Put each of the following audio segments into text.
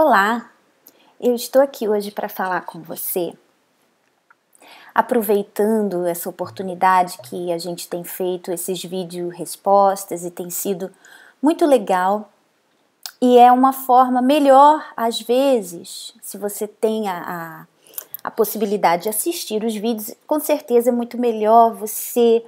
Olá, eu estou aqui hoje para falar com você, aproveitando essa oportunidade que a gente tem feito esses vídeo respostas e tem sido muito legal. E é uma forma melhor, às vezes, se você tem a, a, a possibilidade de assistir os vídeos, com certeza é muito melhor você,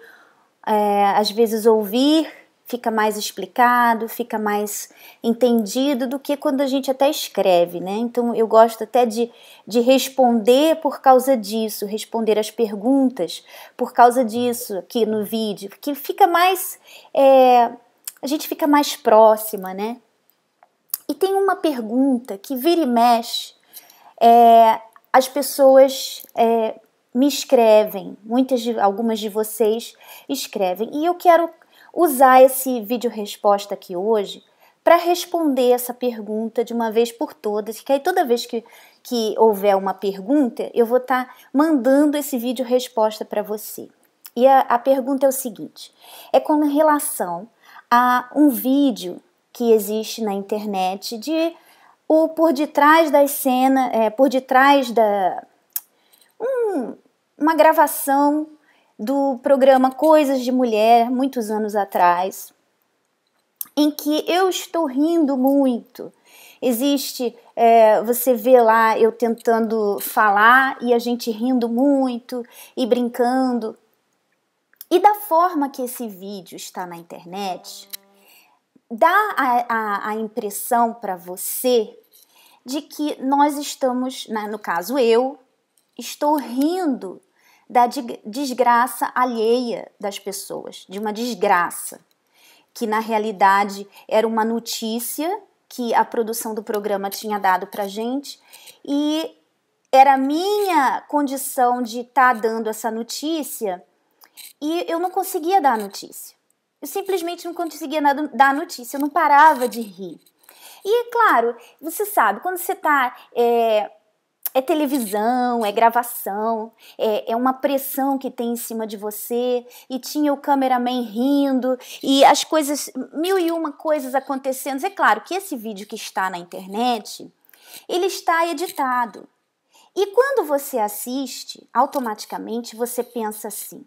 é, às vezes, ouvir fica mais explicado, fica mais entendido do que quando a gente até escreve, né? Então eu gosto até de, de responder por causa disso, responder as perguntas por causa disso aqui no vídeo, que fica mais. É, a gente fica mais próxima, né? E tem uma pergunta que vira e mexe, é, as pessoas. É, me escrevem, muitas de, algumas de vocês escrevem, e eu quero usar esse vídeo resposta aqui hoje para responder essa pergunta de uma vez por todas, que aí toda vez que, que houver uma pergunta, eu vou estar tá mandando esse vídeo resposta para você. E a, a pergunta é o seguinte: é com relação a um vídeo que existe na internet de o por detrás das cenas, é, por detrás da um, uma gravação do programa Coisas de Mulher, muitos anos atrás, em que eu estou rindo muito. Existe, é, você vê lá eu tentando falar e a gente rindo muito e brincando. E da forma que esse vídeo está na internet, dá a, a, a impressão para você de que nós estamos, né, no caso eu, estou rindo da desgraça alheia das pessoas, de uma desgraça, que na realidade era uma notícia que a produção do programa tinha dado para gente e era minha condição de estar tá dando essa notícia e eu não conseguia dar a notícia. Eu simplesmente não conseguia dar a notícia, eu não parava de rir. E, claro, você sabe, quando você está é, eh, é televisão, é gravação, é, é, uma pressão que tem em cima de você, e tinha o cameraman rindo, e as coisas, mil e uma coisas acontecendo. É claro que esse vídeo que está na internet, ele está editado. E quando você assiste, automaticamente você pensa assim: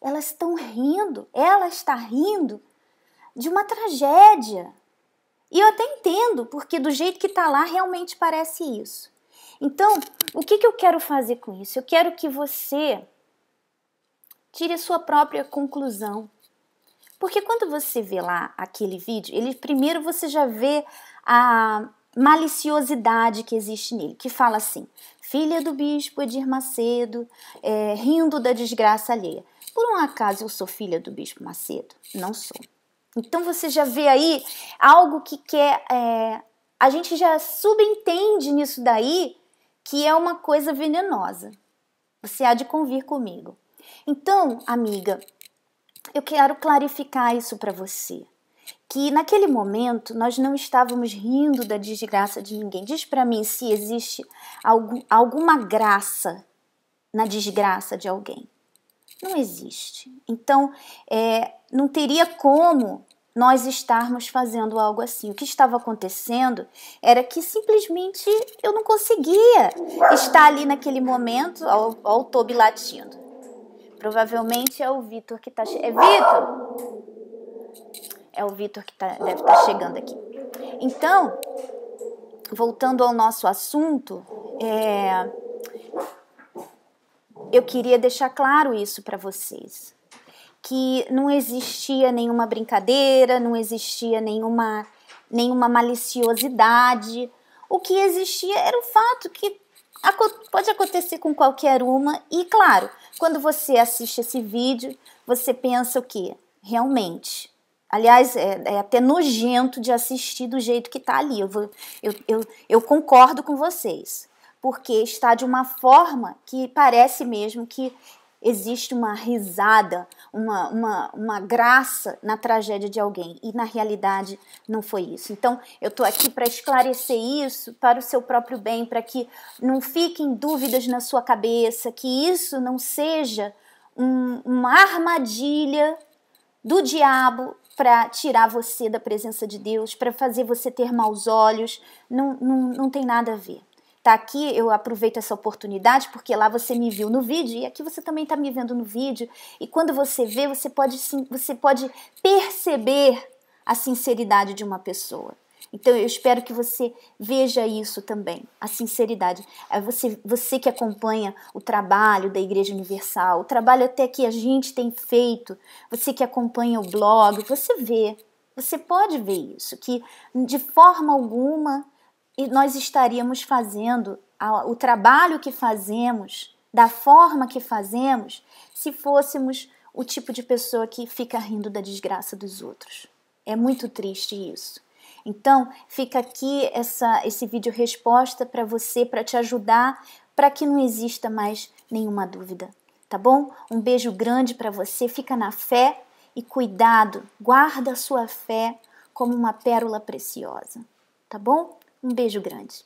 elas estão rindo, ela está rindo de uma tragédia. E eu até entendo, porque do jeito que está lá, realmente parece isso. Então, o que, que eu quero fazer com isso? Eu quero que você tire a sua própria conclusão. Porque quando você vê lá aquele vídeo, ele primeiro você já vê a maliciosidade que existe nele, que fala assim: filha do bispo Edir Macedo, é, rindo da desgraça alheia. Por um acaso eu sou filha do bispo Macedo? Não sou. Então você já vê aí algo que quer. É, a gente já subentende nisso daí que é uma coisa venenosa. Você há de convir comigo. Então, amiga, eu quero clarificar isso para você. Que naquele momento nós não estávamos rindo da desgraça de ninguém. Diz para mim se existe algum, alguma graça na desgraça de alguém. Não existe. Então, é, não teria como nós estarmos fazendo algo assim. O que estava acontecendo era que simplesmente eu não conseguia estar ali naquele momento ao, ao Toby latindo. Provavelmente é o Vitor que está. É Vitor! É o Vitor que tá, deve estar tá chegando aqui. Então, voltando ao nosso assunto, é, eu queria deixar claro isso para vocês que não existia nenhuma brincadeira, não existia nenhuma, nenhuma maliciosidade. O que existia era o fato que pode acontecer com qualquer uma, e claro, quando você assiste esse vídeo, você pensa o quê? Realmente. Aliás, é, é, até nojento de assistir do jeito que está ali. Eu, vou, eu, eu, eu concordo com vocês porque está de uma forma que parece mesmo que existe uma risada, uma, uma, uma graça na tragédia de alguém. E na realidade não foi isso. Então eu estou aqui para esclarecer isso para o seu próprio bem, para que não fiquem dúvidas na sua cabeça, que isso não seja um, uma armadilha do diabo para tirar você da presença de Deus, para fazer você ter maus olhos. Não, não, não tem nada a ver tá aqui, eu aproveito essa oportunidade porque lá você me viu no vídeo e aqui você também está me vendo no vídeo. E quando você vê, você pode, você pode perceber a sinceridade de uma pessoa. Então eu espero que você veja isso também, a sinceridade. É você, você que acompanha o trabalho da Igreja Universal, o trabalho até que a gente tem feito, você que acompanha o blog, você vê, você pode ver isso, que de forma alguma e nós estaríamos fazendo o trabalho que fazemos, da forma que fazemos, se fôssemos o tipo de pessoa que fica rindo da desgraça dos outros. É muito triste isso. Então, fica aqui essa, esse vídeo resposta para você, para te ajudar, para que não exista mais nenhuma dúvida, tá bom? Um beijo grande para você, fica na fé e cuidado, guarda a sua fé como uma pérola preciosa, tá bom? Um beijo grande.